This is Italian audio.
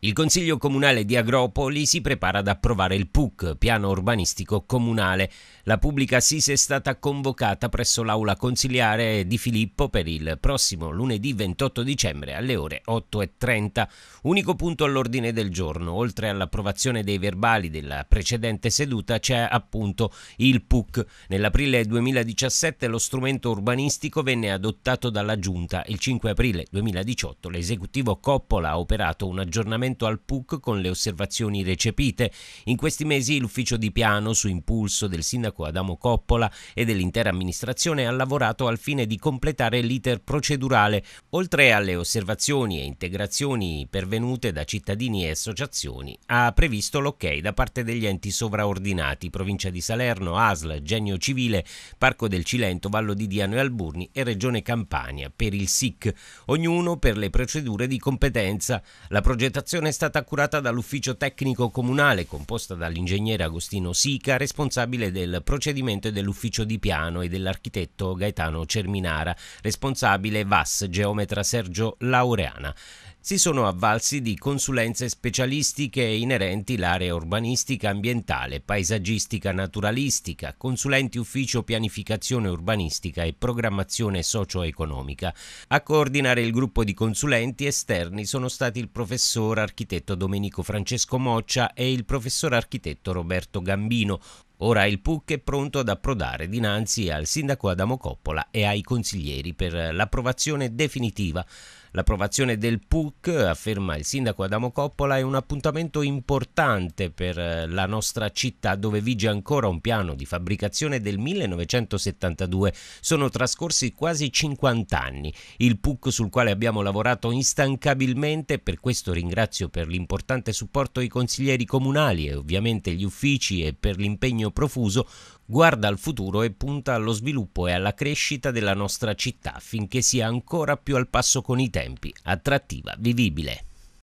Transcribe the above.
Il Consiglio Comunale di Agropoli si prepara ad approvare il PUC, piano urbanistico comunale. La pubblica SIS è stata convocata presso l'aula consiliare di Filippo per il prossimo lunedì 28 dicembre alle ore 8.30. Unico punto all'ordine del giorno, oltre all'approvazione dei verbali della precedente seduta, c'è appunto il PUC. Nell'aprile 2017 lo strumento urbanistico venne adottato dalla Giunta. Il 5 aprile 2018 l'esecutivo Coppola ha operato un aggiornamento aggiornamento al PUC con le osservazioni recepite. In questi mesi l'ufficio di piano, su impulso del sindaco Adamo Coppola e dell'intera amministrazione, ha lavorato al fine di completare l'iter procedurale, oltre alle osservazioni e integrazioni pervenute da cittadini e associazioni, ha previsto l'ok da parte degli enti sovraordinati, provincia di Salerno, ASL, Genio Civile, Parco del Cilento, Vallo di Diano e Alburni e Regione Campania per il SIC, ognuno per le procedure di competenza. La progettazione progettazione è stata curata dall'ufficio tecnico comunale, composta dall'ingegnere Agostino Sica, responsabile del procedimento e dell'ufficio di piano, e dell'architetto Gaetano Cerminara, responsabile VAS, geometra Sergio Laureana si sono avvalsi di consulenze specialistiche inerenti l'area urbanistica, ambientale, paesaggistica, naturalistica, consulenti ufficio pianificazione urbanistica e programmazione socio-economica. A coordinare il gruppo di consulenti esterni sono stati il professor architetto Domenico Francesco Moccia e il professor architetto Roberto Gambino, Ora il PUC è pronto ad approdare dinanzi al sindaco Adamo Coppola e ai consiglieri per l'approvazione definitiva. L'approvazione del PUC, afferma il sindaco Adamo Coppola, è un appuntamento importante per eh, la nostra città dove vige ancora un piano di fabbricazione del 1972. Sono trascorsi quasi 50 anni. Il PUC sul quale abbiamo lavorato instancabilmente, per questo ringrazio per l'importante supporto i consiglieri comunali e ovviamente gli uffici e per l'impegno profuso, guarda al futuro e punta allo sviluppo e alla crescita della nostra città finché sia ancora più al passo con i tempi, attrattiva, vivibile.